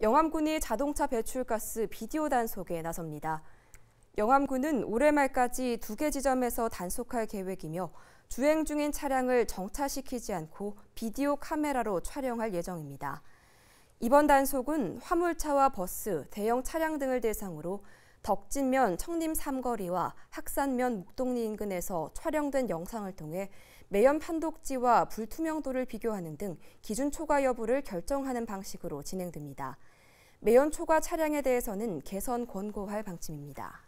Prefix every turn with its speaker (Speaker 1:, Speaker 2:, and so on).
Speaker 1: 영암군이 자동차 배출가스 비디오 단속에 나섭니다. 영암군은 올해 말까지 두 개 지점에서 단속할 계획이며 주행 중인 차량을 정차시키지 않고 비디오 카메라로 촬영할 예정입니다. 이번 단속은 화물차와 버스, 대형 차량 등을 대상으로 덕진면 청림 삼거리와 학산면 목동리 인근에서 촬영된 영상을 통해 매연 판독지와 불투명도를 비교하는 등 기준 초과 여부를 결정하는 방식으로 진행됩니다. 매연 초과 차량에 대해서는 개선 권고할 방침입니다.